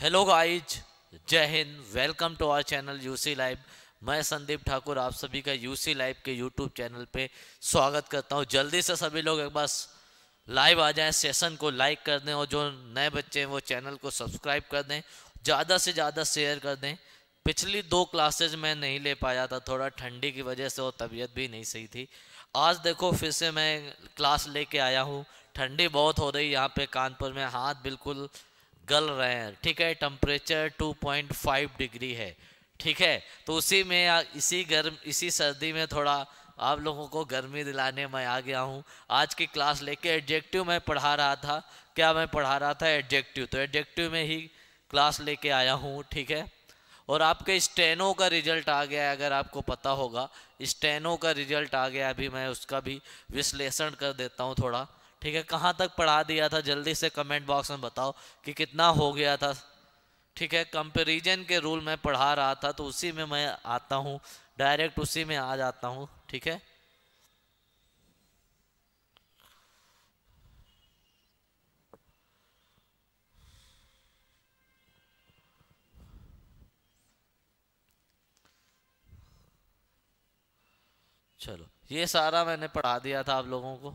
Hello guys जय हिंद welcome to our channel UC live मैं संदीप ठाकुर आप सभी का यूसी लाइव के यूट्यूब चैनल पे स्वागत करता हूँ जल्दी से सभी लोग एक बार लाइव आ जाएं सेशन को लाइक कर दें और जो नए बच्चे हैं वो चैनल को सब्सक्राइब कर दें ज़्यादा से ज़्यादा शेयर कर दें पिछली दो क्लासेज मैं नहीं ले पाया था थोड़ा ठंडी की वजह से और तबीयत भी नहीं सही थी आज देखो फिर से मैं क्लास लेके आया हूँ ठंडी बहुत हो रही यहाँ पे कानपुर में हाथ बिल्कुल गल रहे हैं ठीक है टेम्परेचर 2.5 डिग्री है ठीक है तो उसी में इसी गर्म इसी सर्दी में थोड़ा आप लोगों को गर्मी दिलाने में आ गया हूँ आज की क्लास लेके एडजेक्टिव मैं पढ़ा रहा था क्या मैं पढ़ा रहा था एडजेक्टिव तो एडजेक्टिव में ही क्लास लेके आया हूँ ठीक है और आपके स्टेनो का रिजल्ट आ गया अगर आपको पता होगा स्टेनो का रिजल्ट आ गया अभी मैं उसका भी विश्लेषण कर देता हूँ थोड़ा ठीक है कहाँ तक पढ़ा दिया था जल्दी से कमेंट बॉक्स में बताओ कि कितना हो गया था ठीक है कंपेरिजन के रूल में पढ़ा रहा था तो उसी में मैं आता हूँ डायरेक्ट उसी में आ जाता हूँ ठीक है चलो ये सारा मैंने पढ़ा दिया था आप लोगों को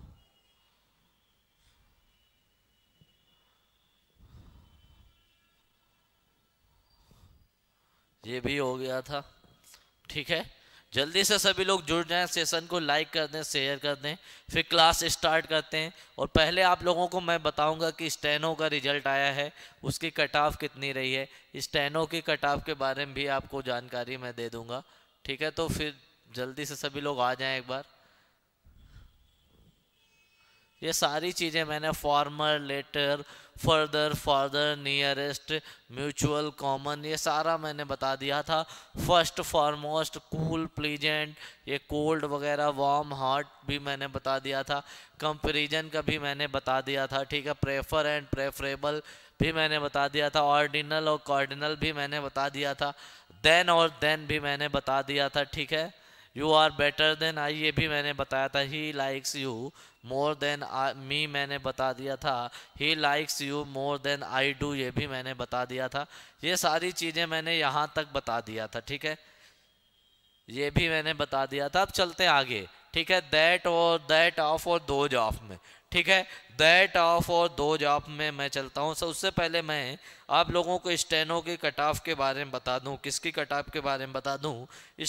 ये भी हो गया था ठीक है जल्दी से सभी लोग जुड़ जाएं सेशन को लाइक कर दें शेयर कर दें फिर क्लास स्टार्ट करते हैं और पहले आप लोगों को मैं बताऊंगा कि स्टेनो का रिजल्ट आया है उसकी कट ऑफ कितनी रही है स्टेनो की कट ऑफ के बारे में भी आपको जानकारी मैं दे दूंगा ठीक है तो फिर जल्दी से सभी लोग आ जाएं एक बार ये सारी चीज़ें मैंने former latter further father nearest mutual common ये सारा मैंने बता दिया था फर्स्ट फॉरमोस्ट कूल प्लीजेंट ये कोल्ड वगैरह वार्म हार्ट भी मैंने बता दिया था कंपेरिजन का भी मैंने बता दिया था ठीक है प्रेफर एंड प्रेफरेबल भी मैंने बता दिया था ऑर्डिनल और कॉर्डिनल भी मैंने बता दिया था देन और देन भी मैंने बता दिया था ठीक है you are better than I ये भी मैंने बताया था he likes you more than me मैंने बता दिया था he likes you more than I do ये भी मैंने बता दिया था ये सारी चीज़ें मैंने यहाँ तक बता दिया था ठीक है ये भी मैंने बता दिया था अब चलते आगे ठीक है दैट और दैट ऑफ और दोज ऑफ में ठीक है दैट ऑफ और दो जॉब में मैं चलता हूँ सर उससे पहले मैं आप लोगों को स्टेनो के कट ऑफ के बारे में बता दूँ किसकी कट ऑफ के बारे में बता दूँ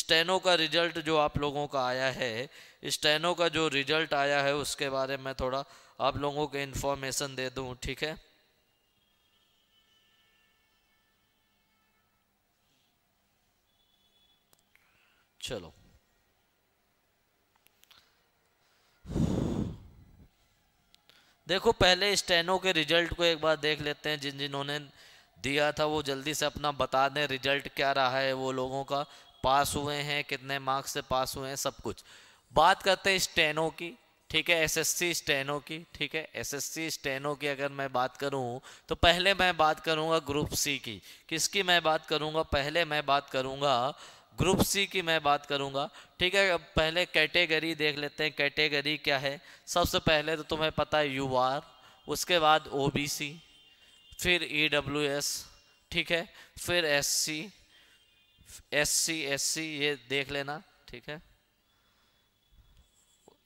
स्टेनो का रिजल्ट जो आप लोगों का आया है स्टेनो का जो रिजल्ट आया है उसके बारे में थोड़ा आप लोगों को इन्फॉर्मेशन दे दूँ ठीक है चलो देखो पहले स्टेनो के रिजल्ट को एक बार देख लेते हैं जिन जिन्होंने दिया था वो जल्दी से अपना बता दें रिजल्ट क्या रहा है वो लोगों का पास हुए हैं कितने मार्क्स से पास हुए हैं सब कुछ बात करते हैं स्टेनो की ठीक है एसएससी स्टेनो की ठीक है एसएससी स्टेनो की अगर मैं बात करूं तो पहले मैं बात करूंगा ग्रुप सी की किसकी मैं बात करूंगा पहले मैं बात करूंगा ग्रुप सी की मैं बात करूंगा ठीक है पहले कैटेगरी देख लेते हैं कैटेगरी क्या है सबसे पहले तो तुम्हें पता है यू आर उसके बाद ओ बी सी फिर ई डब्ल्यू एस ठीक है फिर S C S C S C ये देख लेना ठीक है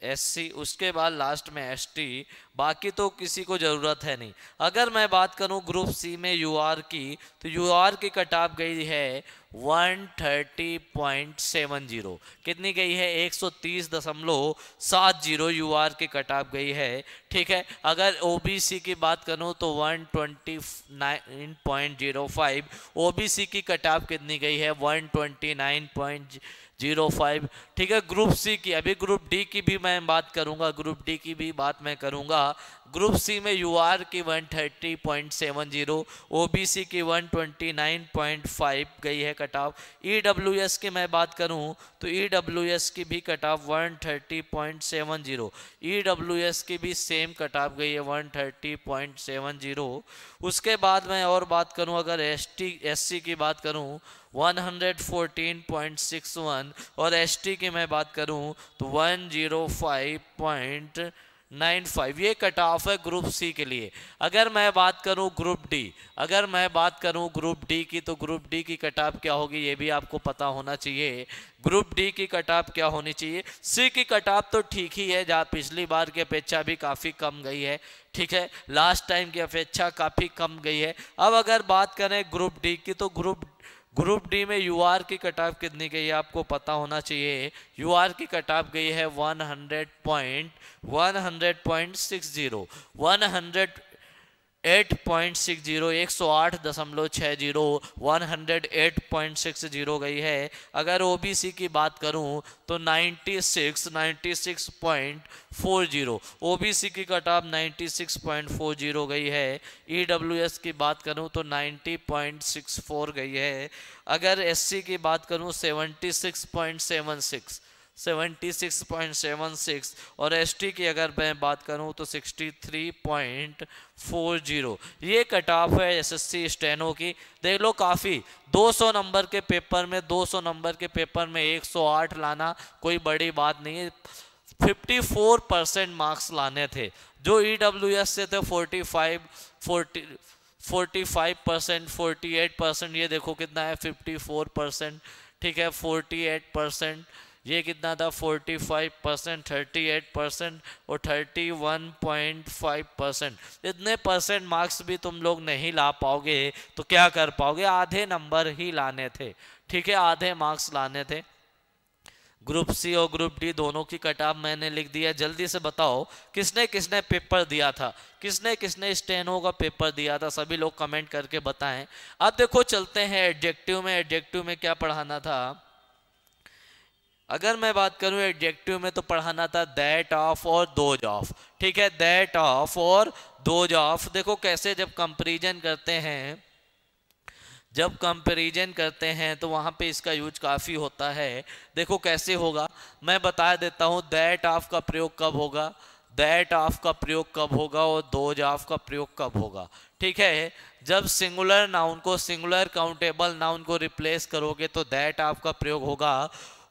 एससी उसके बाद लास्ट में एसटी बाकी तो किसी को ज़रूरत है नहीं अगर मैं बात करूं ग्रुप सी में यूआर की तो यूआर की कट ऑफ गई है 130.70 कितनी गई है 130.70 यूआर की कट ऑफ गई है ठीक है अगर ओबीसी की बात करूं तो 129.05 ओबीसी की कट ऑफ कितनी गई है 129. जीरो फाइव ठीक है ग्रुप सी की अभी ग्रुप डी की भी मैं बात करूंगा ग्रुप डी की भी बात मैं करूंगा ग्रुप सी में यू आर की one thirty point seven zero O B C की one twenty nine point five गई है cut off E W S की मैं बात करूं तो ई डब्ल्यू एस की भी cut off one thirty point seven zero E W S की भी सेम कट ऑफ गई है one thirty point seven zero उसके बाद मैं और बात करूं अगर एस टी एस सी की बात करूं 114.61 और टी की मैं बात करूं तो 105.95 ये कट ऑफ है ग्रुप सी के लिए अगर मैं बात करूं ग्रुप डी अगर मैं बात करूं ग्रुप डी की तो ग्रुप डी की कट ऑफ क्या होगी ये भी आपको पता होना चाहिए ग्रुप डी की कट ऑफ क्या होनी चाहिए सी की कट ऑफ तो ठीक ही है जहाँ पिछली बार की अपेक्षा भी काफ़ी कम गई है ठीक है लास्ट टाइम की अपेक्षा काफ़ी कम गई है अब अगर बात करें ग्रुप डी की तो ग्रुप ग्रुप डी में यू आर की कट ऑफ कितनी गई है आपको पता होना चाहिए यू आर की कट ऑफ गई है one hundred point one hundred point six zero one hundred eight point six zero एक सौ आठ दशमलव छः zero one hundred eight point six zero गई है अगर ओबीसी की बात करूं तो ninety six ninety six point four zero O की cut off ninety six point four zero गई है ई डब्ल्यू एस की बात करूं तो नाइन्टी पॉइंट सिक्स फोर गई है अगर एस सी की बात करूं seventy six point seven six 76.76 और एसटी की अगर मैं बात करूं तो 63.40 ये कट ऑफ है एसएससी स्टेनो की देख लो काफ़ी 200 नंबर के पेपर में 200 नंबर के पेपर में 108 लाना कोई बड़ी बात नहीं है 54 परसेंट मार्क्स लाने थे जो ई e से थे 45 40 45 परसेंट फोर्टी परसेंट ये देखो कितना है 54 परसेंट ठीक है 48 परसेंट ये कितना था 45 परसेंट थर्टी परसेंट और 31.5 परसेंट इतने परसेंट मार्क्स भी तुम लोग नहीं ला पाओगे तो क्या कर पाओगे आधे नंबर ही लाने थे ठीक है आधे मार्क्स लाने थे ग्रुप सी और ग्रुप डी दोनों की कटाव मैंने लिख दिया जल्दी से बताओ किसने किसने पेपर दिया था किसने किसने स्टेनो का पेपर दिया था सभी लोग कमेंट करके बताएं अब देखो चलते हैं एडजेक्टिव में एडजेक्टिव में क्या पढ़ाना था अगर मैं बात करूं एडजेक्टिव में तो पढ़ाना था दैट ऑफ और दोज ऑफ ठीक है दैट ऑफ और दोज ऑफ देखो कैसे जब कंपेरिजन करते हैं जब कंपेरिजन करते हैं तो वहां पे इसका यूज काफ़ी होता है देखो कैसे होगा मैं बता देता हूं दैट ऑफ का प्रयोग कब होगा दैट ऑफ का प्रयोग कब होगा और दोज ऑफ का प्रयोग कब होगा ठीक है जब सिंगुलर नाउन को सिंगुलर काउंटेबल नाउन को रिप्लेस करोगे तो दैट ऑफ का प्रयोग होगा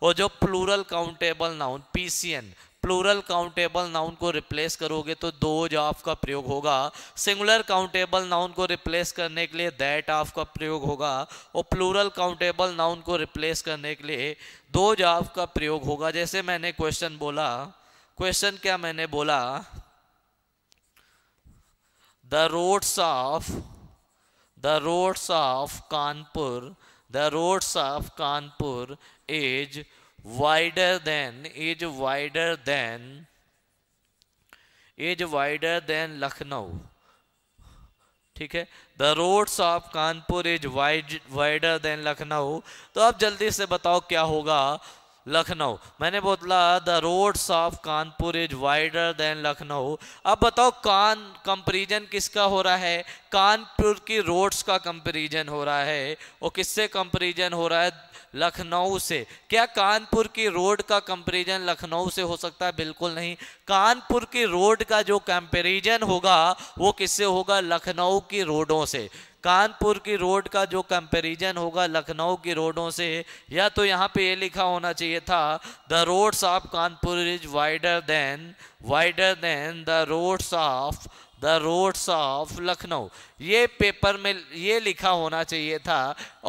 और जो plural countable noun PCN plural countable noun को रिप्लेस करोगे तो दो जो आपका प्रयोग होगा सिंगुलर काउंटेबल नाउन को रिप्लेस करने के लिए दैट ऑफ का प्रयोग होगा और प्लूरल काउंटेबल नाउन को रिप्लेस करने के लिए दो जो आपका प्रयोग होगा जैसे मैंने क्वेश्चन बोला क्वेश्चन क्या मैंने बोला the roads of the roads of Kanpur the roads of Kanpur is wider than is wider than is wider than Lucknow. ठीक है the roads of Kanpur is wide wider than Lucknow तो आप जल्दी से बताओ क्या होगा लखनऊ मैंने बोला the roads of Kanpur is wider than Lucknow अब बताओ कान कंपेरिजन किसका हो रहा है कानपुर की रोड्स का कंपेरिजन हो रहा है और किससे कंपेरिजन हो रहा है लखनऊ से क्या कानपुर की रोड का कंपेरिजन लखनऊ से हो सकता है बिल्कुल नहीं कानपुर की रोड का जो कंपेरिजन होगा वो किससे होगा लखनऊ की रोडों से कानपुर की रोड का जो कंपैरिजन होगा लखनऊ की रोडों से या तो यहाँ पे ये लिखा होना चाहिए था the roads of Kanpur is wider than wider than the roads of the roads of Lucknow ये पेपर में ये लिखा होना चाहिए था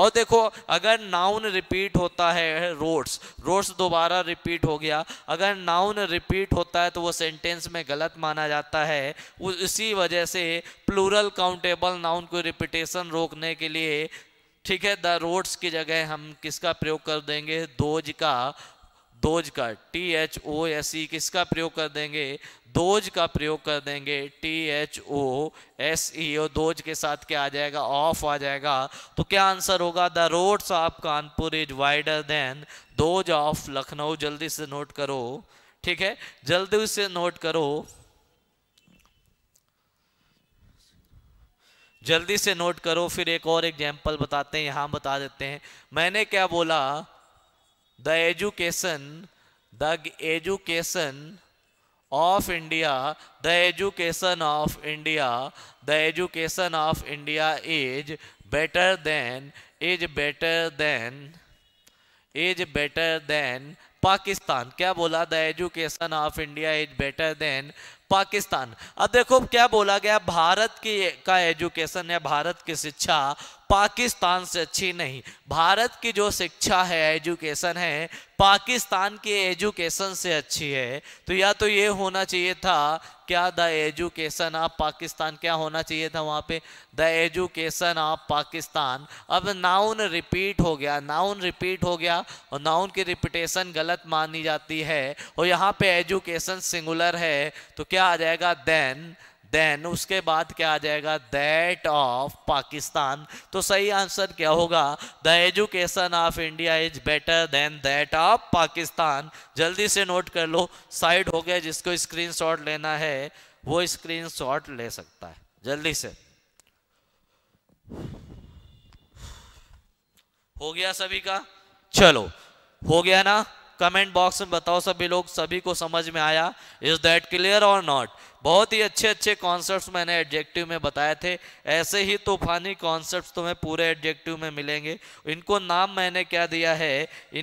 और देखो अगर नाउन रिपीट होता है रोड्स रोड्स दोबारा रिपीट हो गया अगर नाउन रिपीट होता है तो वो सेंटेंस में गलत माना जाता है उसी वजह से प्लूरल काउंटेबल नाउन को रिपीटेशन रोकने के लिए ठीक है द रोड्स की जगह हम किसका प्रयोग कर देंगे दोज का दोज का T H O S E किसका प्रयोग कर देंगे दोज का प्रयोग कर देंगे T H O S E और दोज के साथ क्या आ जाएगा ऑफ आ जाएगा तो क्या आंसर होगा the roads of Kanpur is wider than those of Lucknow जल्दी से नोट करो ठीक है जल्दी से नोट करो जल्दी से नोट करो फिर एक और एग्जाम्पल बताते हैं यहां बता देते हैं मैंने क्या बोला the education the education of India the education of India the education of India is better than is better than is better than Pakistan क्या बोला the education of India is better than Pakistan अब देखो क्या बोला गया भारत की का एजुकेशन या भारत की शिक्षा पाकिस्तान से अच्छी नहीं भारत की जो शिक्षा है एजुकेशन है पाकिस्तान के एजुकेशन से अच्छी है तो या तो ये होना चाहिए था क्या द एजुकेशन ऑफ पाकिस्तान क्या होना चाहिए था वहाँ पे द एजुकेशन ऑफ पाकिस्तान अब नाउन रिपीट हो गया नाउन रिपीट हो गया और नाउन की रिपीटेशन गलत मानी जाती है और यहाँ पे एजुकेशन सिंगुलर है तो क्या आ जाएगा देन देन उसके बाद क्या आ जाएगा दैट ऑफ पाकिस्तान तो सही आंसर क्या होगा the education of India is better than that of Pakistan जल्दी से नोट कर लो साइड हो गया जिसको शॉट लेना है वो शॉट ले सकता है जल्दी से हो गया सभी का चलो हो गया ना कमेंट बॉक्स में बताओ सभी लोग सभी को समझ में आया इज दैट क्लियर और नॉट बहुत ही अच्छे अच्छे कॉन्सेप्ट मैंने एडजेक्टिव में बताए थे ऐसे ही तूफानी कॉन्सेप्ट तुम्हें पूरे एडजेक्टिव में मिलेंगे इनको नाम मैंने क्या दिया है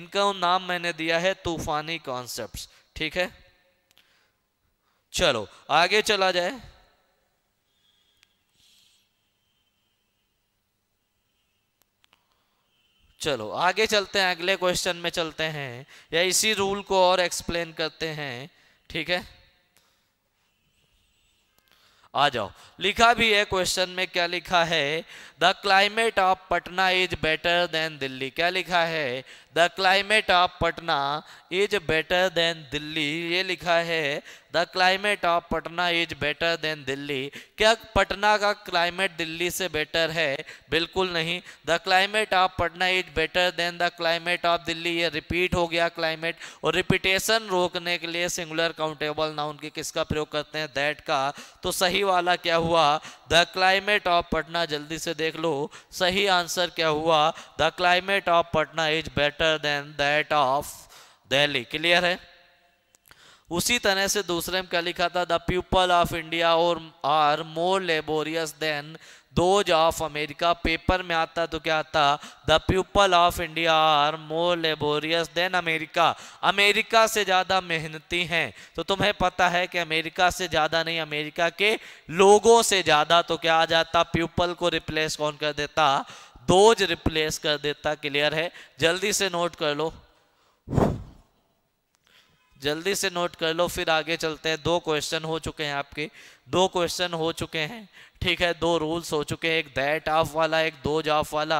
इनका नाम मैंने दिया है तूफानी कॉन्सेप्ट ठीक है चलो आगे चला जाए चलो आगे चलते हैं अगले क्वेश्चन में चलते हैं या इसी रूल को और एक्सप्लेन करते हैं ठीक है आ जाओ लिखा भी है क्वेश्चन में क्या लिखा है the climate of Patna is better than Delhi क्या लिखा है the climate of Patna is better than Delhi ये लिखा है the climate of Patna is better than Delhi क्या पटना का क्लाइमेट दिल्ली से बेटर है बिल्कुल नहीं the climate of Patna is better than the climate of Delhi ये रिपीट हो गया क्लाइमेट और रिपीटेशन रोकने के लिए सिंगुलर काउंटेबल नाउन के किसका प्रयोग करते हैं दैट का तो सही वाला क्या हुआ द क्लाइमेट ऑफ पटना जल्दी से देख लो सही आंसर क्या हुआ the climate of Patna is better than that of Delhi clear है उसी तरह से दूसरे में क्या लिखा था द पीपल ऑफ इंडिया और are more laborious than those of America paper में आता तो क्या आता the people of India are more laborious than America America से ज़्यादा मेहनती हैं तो तुम्हें पता है कि अमेरिका से ज़्यादा नहीं अमेरिका के लोगों से ज़्यादा तो क्या आ जाता पीपल को रिप्लेस कौन कर देता दोज रिप्लेस कर देता क्लियर है जल्दी से नोट कर लो जल्दी से नोट कर लो फिर आगे चलते हैं दो क्वेश्चन हो चुके हैं आपके दो क्वेश्चन हो चुके हैं ठीक है दो रूल्स हो चुके हैं एक दैट ऑफ वाला एक दो ऑफ वाला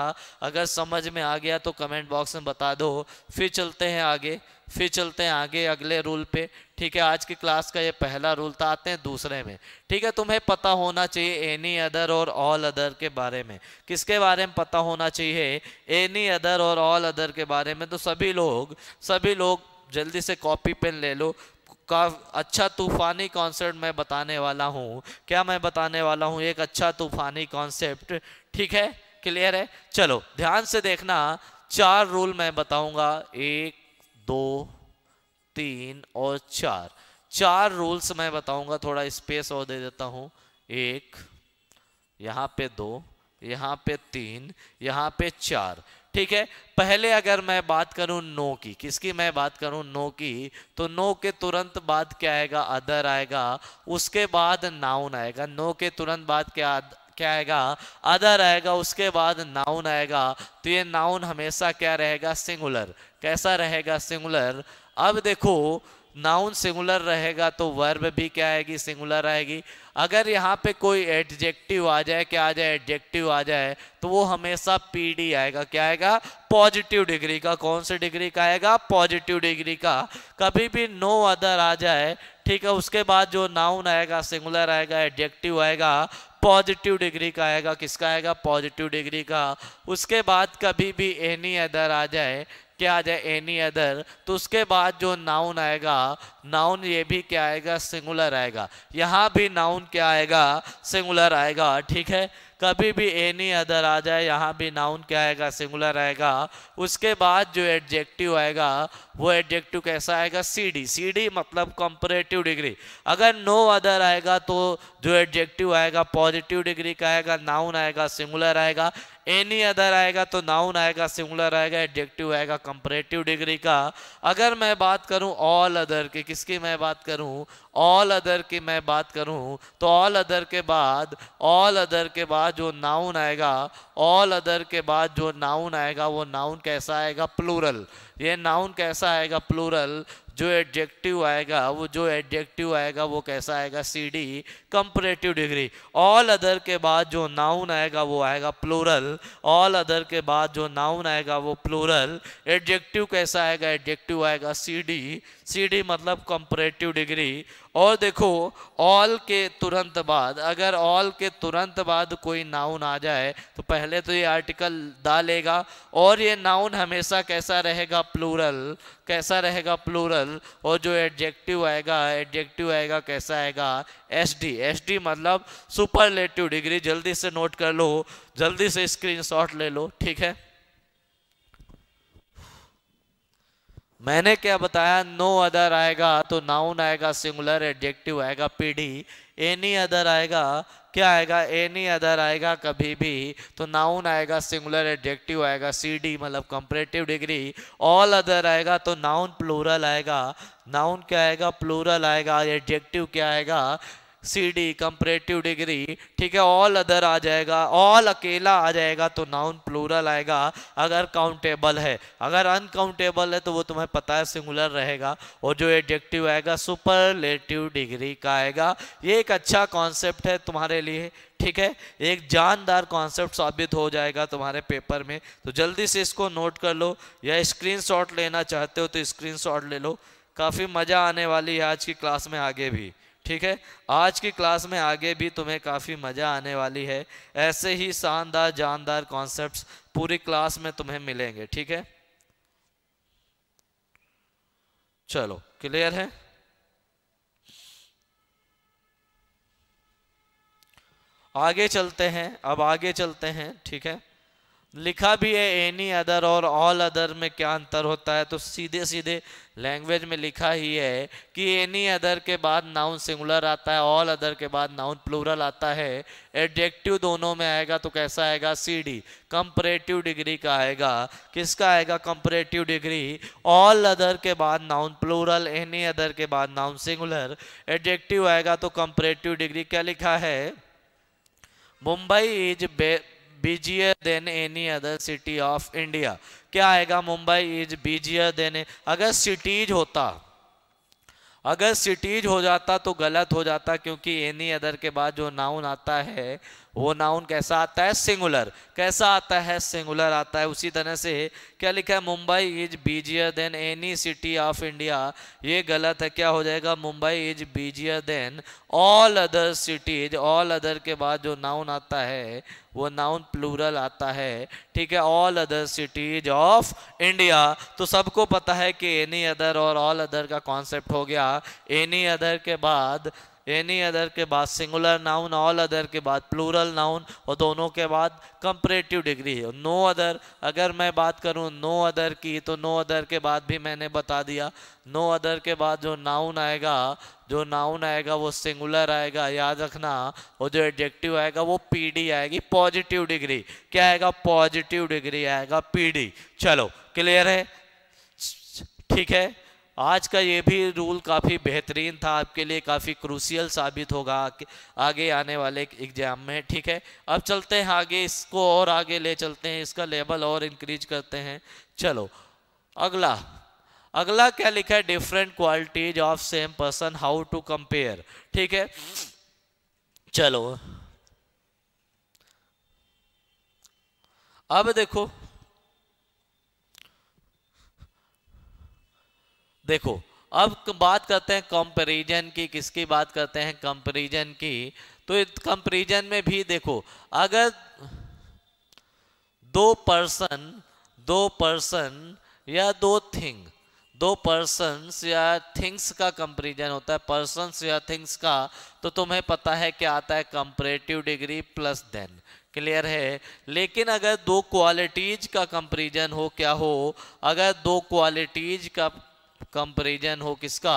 अगर समझ में आ गया तो कमेंट बॉक्स में बता दो फिर चलते हैं आगे फिर चलते हैं आगे अगले रूल पे ठीक है आज की क्लास का ये पहला रूल था आते हैं दूसरे में ठीक है तुम्हें पता होना चाहिए एनी अदर और ऑल अदर के बारे में किसके बारे में पता होना चाहिए एनी अदर और ऑल अदर के बारे में तो सभी लोग सभी लोग जल्दी से कॉपी पेन ले लो का अच्छा तूफ़ानी कॉन्सेप्ट मैं बताने वाला हूँ क्या मैं बताने वाला हूँ एक अच्छा तूफ़ानी कॉन्सेप्ट ठीक है क्लियर है चलो ध्यान से देखना चार रूल मैं बताऊंगा एक दो तीन और चार चार रूल्स मैं बताऊंगा थोड़ा स्पेस और दे देता हूँ एक यहाँ पे दो यहाँ पे तीन यहाँ पे चार ठीक है पहले अगर मैं बात करूं नो की किसकी मैं बात करूं नो की तो नो के तुरंत बाद क्या आएगा अदर आएगा उसके बाद नाउन आएगा नो के तुरंत बाद क्या क्या आएगा अदर आएगा उसके बाद नाउन आएगा तो ये नाउन हमेशा क्या रहेगा सिंगुलर कैसा रहेगा सिंगुलर अब देखो नाउन सिंगुलर रहेगा तो वर्ब भी क्या आएगी सिंगुलर आएगी अगर यहाँ पे कोई एडजेक्टिव आ जाए क्या आ जाए एडजेक्टिव आ जाए तो वो हमेशा पीडी आएगा क्या आएगा पॉजिटिव डिग्री का कौन से डिग्री का आएगा पॉजिटिव डिग्री का कभी भी नो अदर आ जाए ठीक है उसके बाद जो नाउन आएगा सिंगुलर आएगा एडजेक्टिव आएगा पॉजिटिव डिग्री का आएगा किसका आएगा पॉजिटिव डिग्री का उसके बाद कभी भी एनी अदर आ जाए क्या आ जाए एनी अदर तो उसके बाद जो नाउन आएगा नाउन ये भी क्या आएगा सिंगुलर आएगा यहाँ भी नाउन क्या आएगा सिंगुलर आएगा ठीक है कभी भी एनी अदर आ जाए यहाँ भी नाउन क्या आएगा सिंगुलर आएगा उसके बाद जो एडजेक्टिव आएगा वो एडजेक्टिव कैसा आएगा सीडी सीडी मतलब कंपरेटिव डिग्री अगर नो अदर आएगा तो जो एडजेक्टिव आएगा पॉजिटिव डिग्री का आएगा नाउन आएगा सिंगुलर आएगा एनी अदर आएगा तो नाउन आएगा सिंगुलर आएगा एडजेक्टिव आएगा कंपरेटिव डिग्री का अगर मैं बात करूं ऑल अदर की किसकी मैं बात करूं ऑल अदर की मैं बात करूं तो ऑल अदर के बाद ऑल अदर के बाद जो नाउन आएगा ऑल अदर के बाद जो नाउन आएगा वो नाउन कैसा आएगा प्लूरल ये नाउन कैसा आएगा प्लूरल जो एडजेक्टिव आएगा वो जो एडजेक्टिव आएगा वो कैसा आएगा C D comparative degree all other के बाद जो नाउन आएगा वो आएगा प्लूरल ऑल अदर के बाद जो नाउन आएगा वो प्लूरल एडजेक्टिव कैसा आएगा एडजेक्टिव आएगा सी डी सी डी मतलब कंपरेटिव डिग्री और देखो ऑल के तुरंत बाद अगर ऑल के तुरंत बाद कोई नाउन आ जाए तो पहले तो ये आर्टिकल डालेगा और ये नाउन हमेशा कैसा रहेगा प्लूरल कैसा रहेगा प्लूरल और जो एडजेक्टिव आएगा एडजेक्टिव आएगा कैसा आएगा एस डी एस डी मतलब सुपरलेटिव डिग्री जल्दी से नोट कर लो जल्दी से स्क्रीनशॉट ले लो ठीक है मैंने क्या बताया नो अदर आएगा तो नाउन आएगा सिंगुलर एडजेक्टिव आएगा पीढ़ी एनी अदर आएगा क्या आएगा एनी अदर आएगा कभी भी तो नाउन आएगा सिंगुलर एडजेक्टिव आएगा सी डी मतलब कंपरेटिव डिग्री ऑल अदर आएगा तो नाउन प्लूरल आएगा नाउन क्या आएगा प्लूरल आएगा एडजेक्टिव क्या आएगा सी डी कंपरेटिव डिग्री ठीक है ऑल अदर आ जाएगा ऑल अकेला आ जाएगा तो नाउन प्लूरल आएगा अगर काउंटेबल है अगर अनकाउंटेबल है तो वो तुम्हें पता है सिंगुलर रहेगा और जो एडजेक्टिव आएगा सुपरलेटिव डिग्री का आएगा ये एक अच्छा कॉन्सेप्ट है तुम्हारे लिए ठीक है एक जानदार कॉन्सेप्ट साबित हो जाएगा तुम्हारे पेपर में तो जल्दी से इसको नोट कर लो या स्क्रीन लेना चाहते हो तो स्क्रीन ले लो काफ़ी मज़ा आने वाली है आज की क्लास में आगे भी ठीक है आज की क्लास में आगे भी तुम्हें काफ़ी मज़ा आने वाली है ऐसे ही शानदार जानदार कॉन्सेप्ट्स पूरी क्लास में तुम्हें मिलेंगे ठीक है चलो क्लियर है आगे चलते हैं अब आगे चलते हैं ठीक है लिखा भी है एनी अदर और ऑल अदर में क्या अंतर होता है तो सीधे सीधे लैंग्वेज में लिखा ही है कि एनी अदर के बाद नाउन सिंगुलर आता है ऑल अदर के बाद नाउन प्लूरल आता है एडजेक्टिव दोनों में आएगा तो कैसा आएगा सी डी कंपरेटिव डिग्री का आएगा किसका आएगा कंपरेटिव डिग्री ऑल अदर के बाद नाउन प्लूरल एनी अदर के बाद नाउन सिंगुलर एडजेक्टिव आएगा तो कंपरेटिव डिग्री क्या लिखा है Mumbai is busier than any other city of India क्या आएगा मुंबई इज बिजियर देन अगर सिटीज होता अगर सिटीज हो जाता तो गलत हो जाता क्योंकि एनी अदर के बाद जो नाउन आता है वो नाउन कैसा आता है सिंगुलर कैसा आता है सिंगुलर आता है उसी तरह से क्या लिखा है Mumbai is busier than any city of India ये गलत है क्या हो जाएगा Mumbai is busier than all other cities all other के बाद जो नाउन आता है वो नाउन प्लूरल आता है ठीक है all other cities of India तो सबको पता है कि एनी अदर और ऑल अदर का कॉन्सेप्ट हो गया एनी अदर के बाद एनी अदर के बाद सिंगुलर नाउन ऑल अदर के बाद प्लूरल नाउन और दोनों के बाद कंपरेटिव डिग्री है नो अदर अगर मैं बात करूं नो अदर की तो नो अदर के बाद भी मैंने बता दिया नो अदर के बाद जो नाउन आएगा जो नाउन आएगा वो सिंगुलर आएगा याद रखना और जो एडजेक्टिव आएगा वो पीडी आएगी पॉजिटिव डिग्री क्या आएगा पॉजिटिव डिग्री आएगा पीडी चलो क्लियर है ठीक है आज का ये भी रूल काफ़ी बेहतरीन था आपके लिए काफ़ी क्रूसियल साबित होगा आगे आने वाले एग्जाम में ठीक है अब चलते हैं आगे इसको और आगे ले चलते हैं इसका लेवल और इंक्रीज करते हैं चलो अगला अगला क्या लिखा है different qualities of same person how to compare ठीक है चलो अब देखो देखो अब बात करते हैं कंपेरिजन की किसकी बात करते हैं कंपेरिजन की तो कंपेरिजन में भी देखो अगर दो पर्सन दो पर्सन या दो थिंग दो पर्सनस या थिंग्स का कंपेरिजन होता है पर्सनस या थिंग्स का तो तुम्हें पता है क्या आता है comparative degree plus than clear है लेकिन अगर दो क्वालिटीज का कंपेरिजन हो क्या हो अगर दो क्वालिटीज का कंपेरिजन हो किसका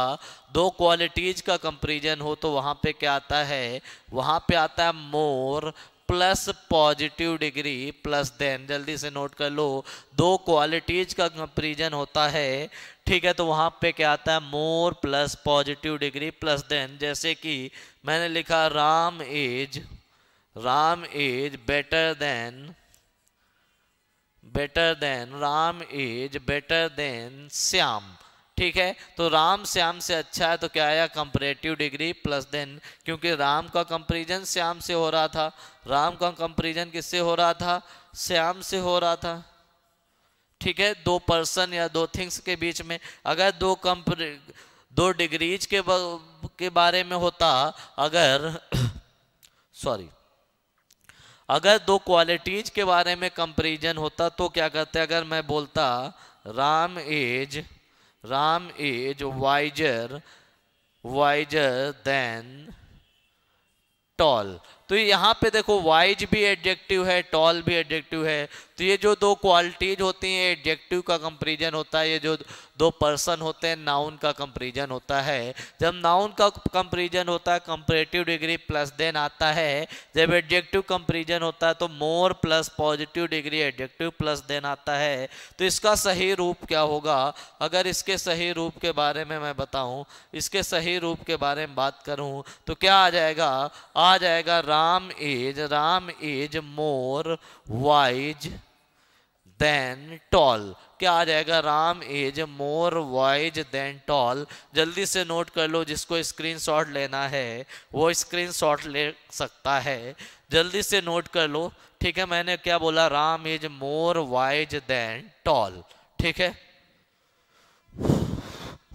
दो क्वालिटीज का कंपेरिजन हो तो वहां पे क्या आता है वहां पे आता है more plus positive degree plus than जल्दी से नोट कर लो दो क्वालिटीज का कंपेरिजन होता है ठीक है तो वहां पे क्या आता है more plus positive degree plus than जैसे कि मैंने लिखा Ram is Ram is better than better than Ram is better than Shyam ठीक है तो राम श्याम से अच्छा है तो क्या आया कंपरेटिव डिग्री प्लस देन क्योंकि राम का कंपेरिजन श्याम से हो रहा था राम का कंपेरिजन किससे हो रहा था श्याम से हो रहा था ठीक है दो पर्सन या दो थिंग्स के बीच में अगर दो कंपरे दो डिग्रीज के के बारे में होता अगर सॉरी अगर दो क्वालिटीज के बारे में कंपेरिजन होता तो क्या करते अगर मैं बोलता Ram is Ram is wiser, wiser than tall. तो यहाँ पे देखो वाइज भी एडजेक्टिव है टॉल भी एडजेक्टिव है तो ये जो दो क्वालिटीज होती हैं एडजेक्टिव का कंपेरिजन होता है ये जो दो पर्सन होते हैं नाउन का कंपेरिजन होता है जब नाउन का कंपेरिजन होता है कंपेरेटिव डिग्री प्लस देन आता है जब एडजेक्टिव कंपेरिजन होता है तो more plus positive degree adjective plus than आता है तो इसका सही रूप क्या होगा अगर इसके सही रूप के बारे में मैं बताऊँ इसके सही रूप के बारे में बात करूँ तो क्या आ जाएगा आ जाएगा Ram is Ram is more wise than tall क्या आ जाएगा Ram is more wise than tall जल्दी से नोट कर लो जिसको स्क्रीनशॉट लेना है वो स्क्रीनशॉट ले सकता है जल्दी से नोट कर लो ठीक है मैंने क्या बोला Ram is more wise than tall ठीक है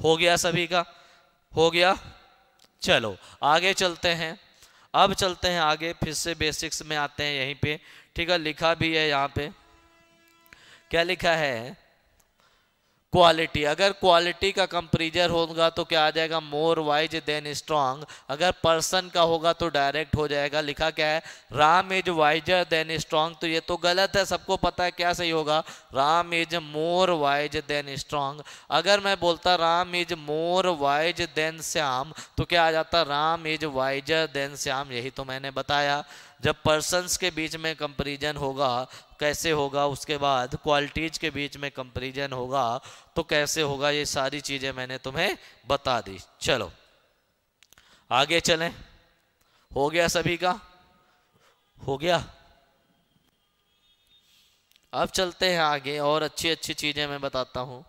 हो गया सभी का हो गया चलो आगे चलते हैं अब चलते हैं आगे फिर से बेसिक्स में आते हैं यहीं पे ठीक है लिखा भी है यहाँ पे क्या लिखा है क्वालिटी अगर क्वालिटी का कंपेरिजर होगा तो क्या आ जाएगा मोर वाइज देन स्ट्रांग अगर पर्सन का होगा तो डायरेक्ट हो जाएगा लिखा क्या है Ram is wiser than strong तो ये तो गलत है सबको पता है क्या सही होगा Ram is more wise than strong अगर मैं बोलता Ram is more wise than Shyam तो क्या आ जाता Ram is wiser than Shyam यही तो मैंने बताया जब पर्सनस के बीच में कंपेरिजन होगा कैसे होगा उसके बाद क्वालिटीज के बीच में कंपेरिजन होगा तो कैसे होगा ये सारी चीज़ें मैंने तुम्हें बता दी चलो आगे चलें हो गया सभी का हो गया अब चलते हैं आगे और अच्छी अच्छी चीज़ें मैं बताता हूं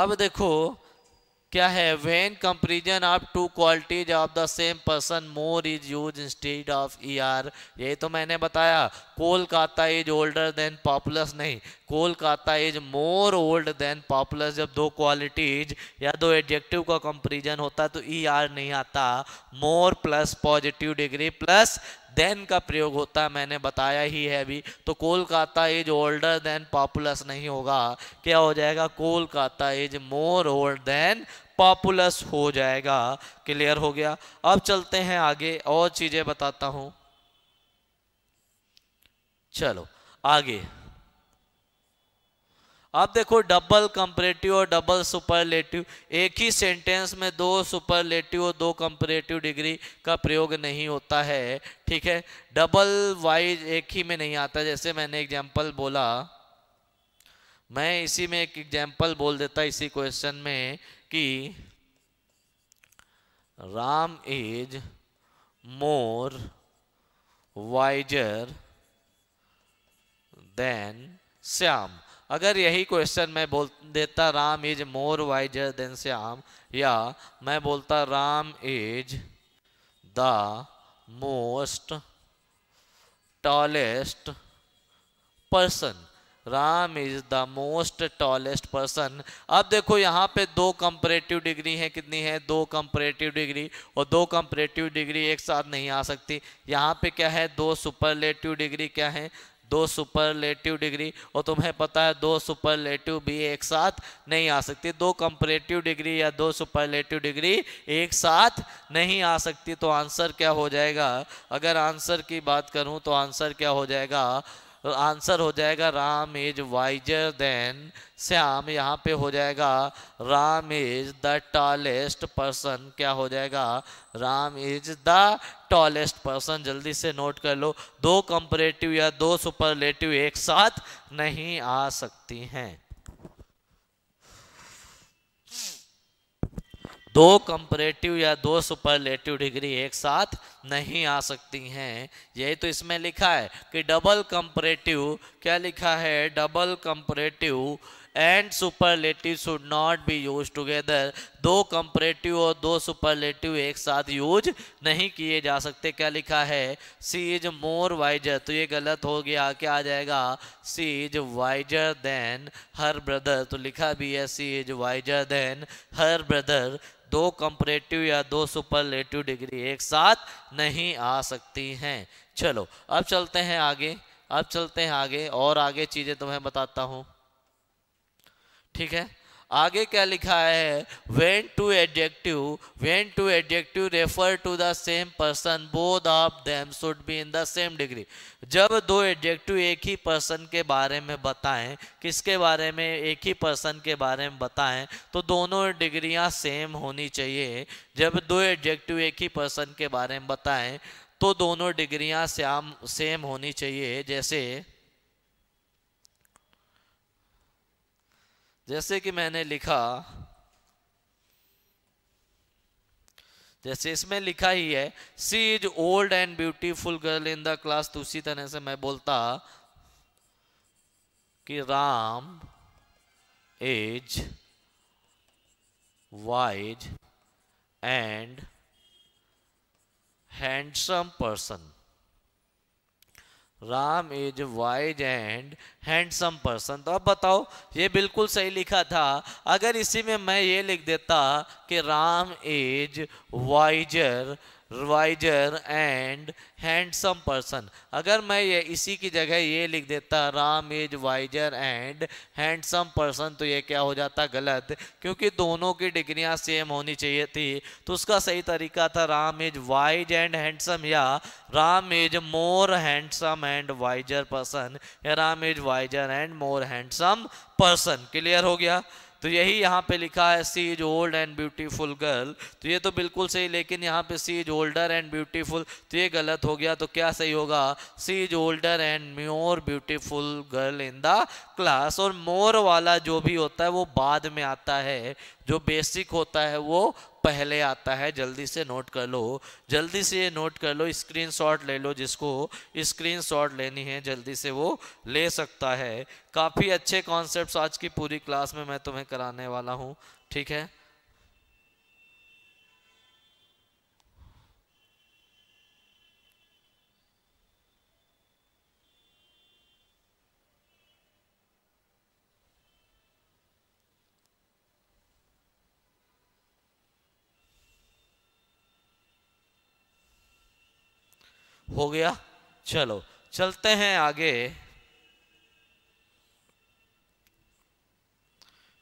अब देखो क्या है when comparison of two qualities of the same person more is use instead of E R यही तो मैंने बताया Kolkata is older than populous नहीं Kolkata is more old than populous जब दो क्वालिटीज या दो एडजेक्टिव का कंपेरिजन होता है तो ई e आर नहीं आता more plus positive degree plus than का प्रयोग होता है मैंने बताया ही है अभी तो Kolkata is older than populous नहीं होगा क्या हो जाएगा Kolkata is more old than populous हो जाएगा क्लियर हो गया अब चलते हैं आगे और चीज़ें बताता हूं चलो आगे आप देखो डबल कंपरेटिव और डबल सुपरलेटिव एक ही सेंटेंस में दो सुपरलेटिव और दो कंपरेटिव डिग्री का प्रयोग नहीं होता है ठीक है डबल वाइज एक ही में नहीं आता जैसे मैंने एग्जांपल बोला मैं इसी में एक एग्जांपल बोल देता इसी क्वेश्चन में कि Ram is more wiser than Shyam अगर यही क्वेश्चन मैं बोल देता Ram is more wiser than Shyam या मैं बोलता Ram is the most tallest person Ram is the most tallest person अब देखो यहाँ पे दो कंपरेटिव डिग्री है कितनी है दो कंपरेटिव डिग्री और दो कंपरेटिव डिग्री एक साथ नहीं आ सकती यहाँ पे क्या है दो सुपरलेटिव डिग्री क्या है दो सुपरलेटिव डिग्री और तुम्हें पता है दो सुपरलेटिव भी एक साथ नहीं आ सकती दो कंपरेटिव डिग्री या दो सुपरलेटिव डिग्री एक साथ नहीं आ सकती तो आंसर क्या हो जाएगा अगर आंसर की बात करूं तो आंसर क्या हो जाएगा तो आंसर हो जाएगा Ram is wiser than Shyam यहाँ पे हो जाएगा Ram is the tallest person क्या हो जाएगा Ram is the tallest person जल्दी से नोट कर लो दो कंपरेटिव या दो सुपरलेटिव एक साथ नहीं आ सकती हैं दो कंपरेटिव या दो सुपरलेटिव डिग्री एक साथ नहीं आ सकती हैं यही तो इसमें लिखा है कि डबल कंपरेटिव क्या लिखा है double comparative and superlative should not be use together दो कंपरेटिव और दो सुपरलेटिव एक साथ यूज नहीं किए जा सकते क्या लिखा है सी इज मोर वाइजर तो ये गलत हो गया क्या आ जाएगा she is wiser than her brother तो लिखा भी है she is wiser than her brother दो कंपरेटिव या दो सुपरलेटिव डिग्री एक साथ नहीं आ सकती हैं चलो अब चलते हैं आगे अब चलते हैं आगे और आगे चीज़ें तुम्हें बताता हूं ठीक है आगे क्या लिखा है when two adjective when two adjective refer to the same person both of them should be in the same degree जब दो एडजेक्टिव एक ही पर्सन के बारे में बताएं किसके बारे में एक ही पर्सन के बारे में बताएं तो दोनों डिग्रियां सेम होनी चाहिए जब दो एडजेक्टिव एक ही पर्सन के बारे में बताएं तो दोनों डिग्रियां सेम होनी चाहिए जैसे जैसे कि मैंने लिखा जैसे इसमें लिखा ही है she is old and beautiful girl in the class तो उसी तरह से मैं बोलता कि Ram is wise and handsome person Ram is wise and handsome person तो अब बताओ ये बिल्कुल सही लिखा था अगर इसी में मैं ये लिख देता कि राम इज वाइजर रिवाइजर एंड हैंडसम पर्सन अगर मैं ये इसी की जगह ये लिख देता Ram is wiser and handsome person तो ये क्या हो जाता गलत क्योंकि दोनों की डिग्रियां सेम होनी चाहिए थी तो उसका सही तरीका था Ram is wise and handsome या Ram is more handsome and wiser person या Ram is wiser and more handsome person clear हो गया तो यही यहाँ पे लिखा है she is old and beautiful girl तो ये तो बिल्कुल सही लेकिन यहाँ पे she is older and beautiful तो ये गलत हो गया तो क्या सही होगा she is older and more beautiful girl in the class और मोर वाला जो भी होता है वो बाद में आता है जो बेसिक होता है वो पहले आता है जल्दी से नोट कर लो जल्दी से ये नोट कर लो स्क्रीनशॉट ले लो जिसको स्क्रीनशॉट लेनी है जल्दी से वो ले सकता है काफ़ी अच्छे कॉन्सेप्ट्स आज की पूरी क्लास में मैं तुम्हें कराने वाला हूँ ठीक है हो गया चलो चलते हैं आगे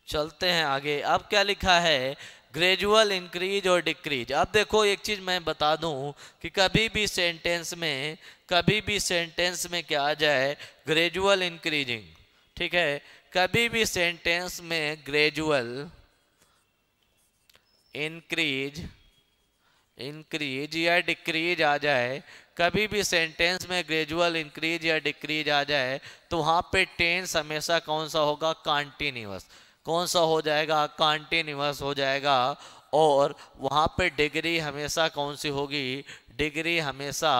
चलते हैं आगे अब क्या लिखा है ग्रेजुअल इंक्रीज और डिक्रीज अब देखो एक चीज़ मैं बता दूं कि कभी भी सेंटेंस में कभी भी सेंटेंस में क्या आ जाए ग्रेजुअल इंक्रीजिंग ठीक है कभी भी सेंटेंस में ग्रेजुअल इंक्रीज इंक्रीज या डिक्रीज आ जाए कभी भी सेंटेंस में ग्रेजुअल इंक्रीज या डिक्रीज आ जाए तो वहाँ पे टेंस हमेशा कौन सा होगा कॉन्टीन्यूस कौन सा हो जाएगा कॉन्टीन्यूस हो जाएगा और वहाँ पे डिग्री हमेशा कौन सी होगी डिग्री हमेशा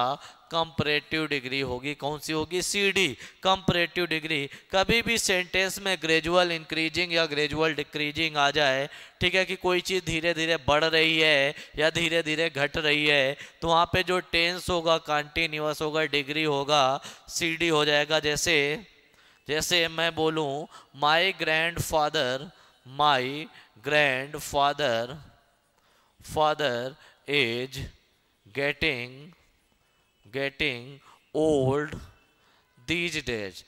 कंपरेटिव डिग्री होगी कौन सी होगी सी डी कंपरेटिव डिग्री कभी भी सेंटेंस में ग्रेजुअल इंक्रीजिंग या ग्रेजुअल डिक्रीजिंग आ जाए ठीक है कि कोई चीज़ धीरे धीरे बढ़ रही है या धीरे धीरे घट रही है तो वहाँ पे जो टेंस होगा कंटिन्यूस होगा डिग्री होगा सी डी हो जाएगा जैसे जैसे मैं बोलूँ my grandfather my grandfather father is getting getting old these days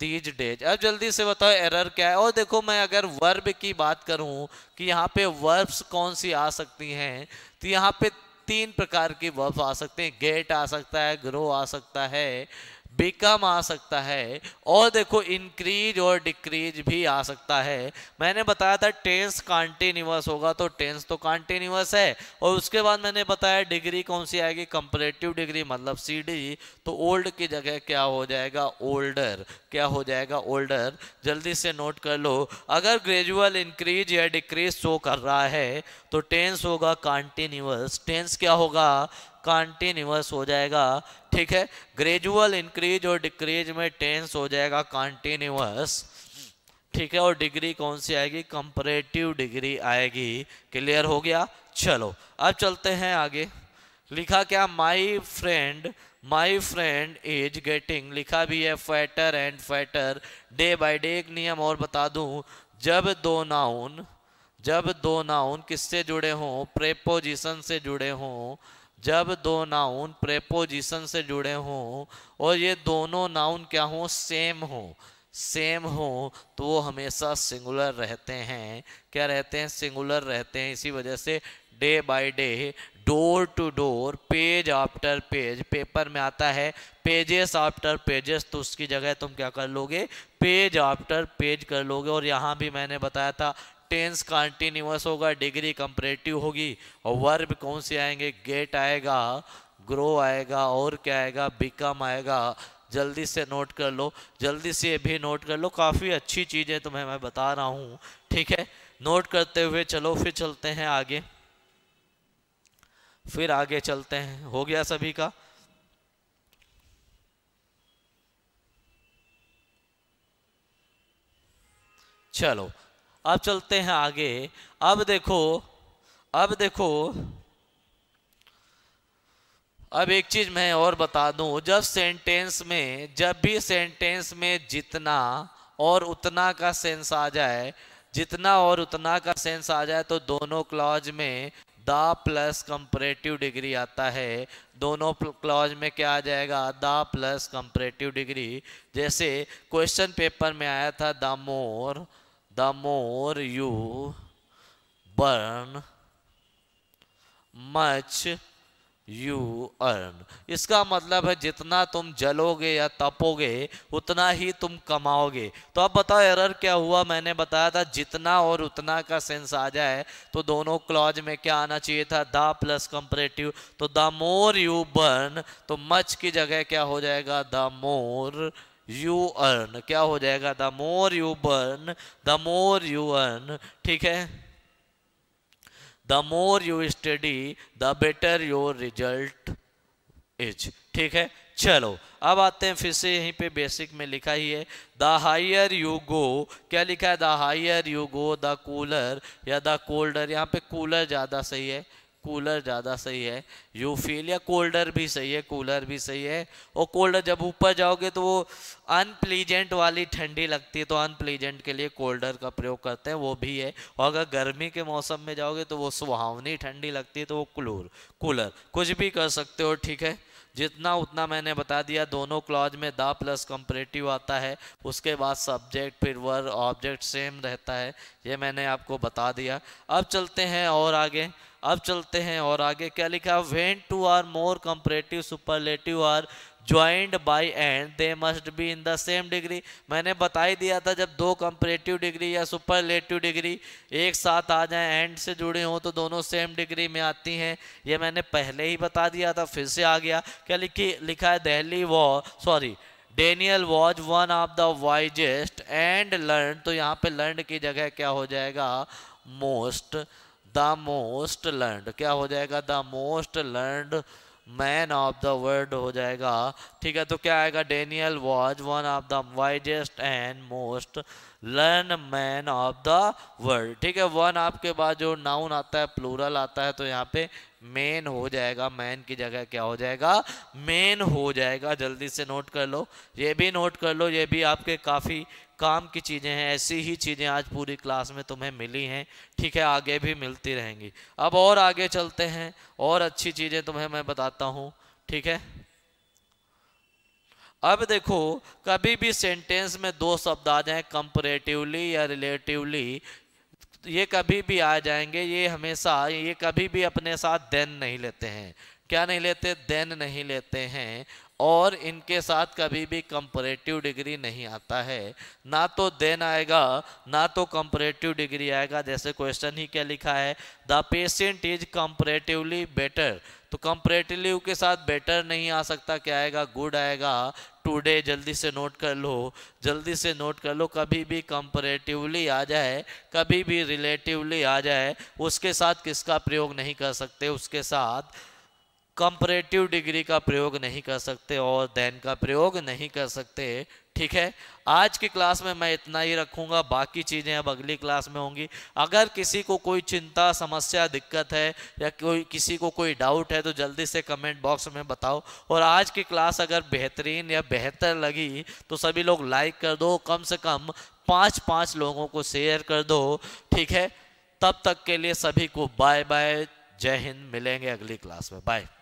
these days अब जल्दी से बताओ एरर क्या है और देखो मैं अगर वर्ब की बात करूं कि यहाँ पे वर्ब्स कौन सी आ सकती हैं तो यहाँ पे तीन प्रकार की वर्ब आ सकते हैं गेट आ सकता है ग्रो आ सकता है बिकम आ सकता है और देखो इंक्रीज और डिक्रीज भी आ सकता है मैंने बताया था टेंस कॉन्टिन्यूस होगा तो टेंस तो कॉन्टिन्यूस है और उसके बाद मैंने बताया डिग्री कौन सी आएगी कंपरेटिव डिग्री मतलब सीडी तो ओल्ड की जगह क्या हो जाएगा ओल्डर क्या हो जाएगा ओल्डर जल्दी से नोट कर लो अगर ग्रेजुअल इंक्रीज या डिक्रीज शो कर रहा है तो टेंस होगा कॉन्टिन्यूस टेंस क्या होगा कॉन्टिन्यूस हो जाएगा ठीक है ग्रेजुअल इंक्रीज और डिक्रीज में टेंस हो जाएगा कॉन्टिन्यूस ठीक है और डिग्री कौन सी आएगी कंपरेटिव डिग्री आएगी क्लियर हो गया चलो अब चलते हैं आगे लिखा क्या my friend my friend is getting लिखा भी है fatter and fatter day by day एक नियम और बता दूं जब दो नाउन जब दो नाउन किससे जुड़े हों प्रेपोजिशन से जुड़े हों जब दो नाउन प्रेपोजिशन से जुड़े हों और ये दोनों नाउन क्या हों सेम हों सेम हो तो वो हमेशा सिंगुलर रहते हैं क्या रहते हैं सिंगुलर रहते हैं इसी वजह से day by day door to door page after page paper में आता है पेजेस आफ्टर पेजेस तो उसकी जगह तुम क्या कर लोगे पेज आफ्टर पेज कर लोगे और यहाँ भी मैंने बताया था टेंस कॉन्टिन्यूस होगा डिग्री कंपरेटिव होगी और वर्ब कौन से आएंगे गेट आएगा ग्रो आएगा और क्या आएगा बिकम आएगा जल्दी से नोट कर लो जल्दी से भी नोट कर लो काफ़ी अच्छी चीज़ें तुम्हें मैं बता रहा हूँ ठीक है नोट करते हुए चलो फिर चलते हैं आगे फिर आगे चलते हैं हो गया सभी का चलो अब चलते हैं आगे अब देखो अब देखो अब एक चीज मैं और बता दूं जब सेंटेंस में जब भी सेंटेंस में जितना और उतना का सेंस आ जाए जितना और उतना का सेंस आ जाए तो दोनों क्लॉज में द प्लस कंपरेटिव डिग्री आता है दोनों क्लॉज में क्या आ जाएगा द प्लस कंपरेटिव डिग्री जैसे क्वेश्चन पेपर में आया था the more the more you burn much you earn इसका मतलब है जितना तुम जलोगे या तपोगे उतना ही तुम कमाओगे तो अब बताओ एरर क्या हुआ मैंने बताया था जितना और उतना का सेंस आ जाए तो दोनों क्लॉज में क्या आना चाहिए था द प्लस कंपरेटिव तो द मोर यू बर्न तो मच की जगह क्या हो जाएगा द मोर यू अर्न क्या हो जाएगा the more you burn the more you earn ठीक है the more you study the better your result is ठीक है चलो अब आते हैं फिर से यहीं पे बेसिक में लिखा ही है द हायर यू गो क्या लिखा है the higher you go the cooler या द कोल्डर यहाँ पे कूलर ज़्यादा सही है कूलर ज़्यादा सही है या कोल्डर भी सही है कूलर भी सही है और कोल्डर जब ऊपर जाओगे तो वो अनप्लीजेंट वाली ठंडी लगती है तो अनप्लीजेंट के लिए कोल्डर का प्रयोग करते हैं वो भी है और अगर गर्मी के मौसम में जाओगे तो वो सुहावनी ठंडी लगती है तो वो कूलर कूलर कुछ भी कर सकते हो ठीक है जितना उतना मैंने बता दिया दोनों क्लॉज में द प्लस कंपरेटिव आता है उसके बाद सब्जेक्ट फिर वर्ग ऑब्जेक्ट सेम रहता है ये मैंने आपको बता दिया अब चलते हैं और आगे अब चलते हैं और आगे क्या लिखा when two are more comparative superlative are joined by and they must be in the same degree मैंने बता ही दिया था जब दो कंपरेटिव डिग्री या सुपरलेटिव डिग्री एक साथ आ जाए एंड से जुड़े हों तो दोनों सेम डिग्री में आती हैं ये मैंने पहले ही बता दिया था फिर से आ गया क्या लिखी लिखा है दहली वॉ sorry Daniel was one of the wisest and learn तो यहाँ पे लर्न की जगह क्या हो जाएगा मोस्ट द मोस्ट लर्न क्या हो जाएगा the most learn man of the world हो जाएगा ठीक है तो क्या आएगा Daniel was one of the wisest and most learn man of the world ठीक है वन आपके बाद जो नाउन आता है प्लूरल आता है तो यहाँ पे मेन हो जाएगा मैन की जगह क्या हो जाएगा मेन हो जाएगा जल्दी से नोट कर लो ये भी नोट कर लो ये भी आपके काफ़ी काम की चीज़ें हैं ऐसी ही चीज़ें आज पूरी क्लास में तुम्हें मिली हैं ठीक है आगे भी मिलती रहेंगी अब और आगे चलते हैं और अच्छी चीज़ें तुम्हें मैं बताता हूँ ठीक है अब देखो कभी भी सेंटेंस में दो शब्द आ जाए कंपरेटिवली या रिलेटिवली ये कभी भी आ जाएंगे ये हमेशा ये कभी भी अपने साथ देन नहीं लेते हैं क्या नहीं लेते देन नहीं लेते हैं और इनके साथ कभी भी कंपरेटिव डिग्री नहीं आता है ना तो देन आएगा ना तो कंपरेटिव डिग्री आएगा जैसे क्वेश्चन ही क्या लिखा है the patient is comparatively better तो कंपरेटिवली के साथ बेटर नहीं आ सकता क्या आएगा गुड आएगा टुडे जल्दी से नोट कर लो जल्दी से नोट कर लो कभी भी कंपरेटिवली आ जाए कभी भी रिलेटिवली आ जाए उसके साथ किसका प्रयोग नहीं कर सकते उसके साथ कंपरेटिव डिग्री का प्रयोग नहीं कर सकते और देन का प्रयोग नहीं कर सकते ठीक है आज की क्लास में मैं इतना ही रखूंगा बाकी चीज़ें अब अगली क्लास में होंगी अगर किसी को कोई चिंता समस्या दिक्कत है या कोई किसी को कोई डाउट है तो जल्दी से कमेंट बॉक्स में बताओ और आज की क्लास अगर बेहतरीन या बेहतर लगी तो सभी लोग लाइक कर दो कम से कम पाँच पाँच लोगों को शेयर कर दो ठीक है तब तक के लिए सभी को बाय बाय जय हिंद मिलेंगे अगली क्लास में बाय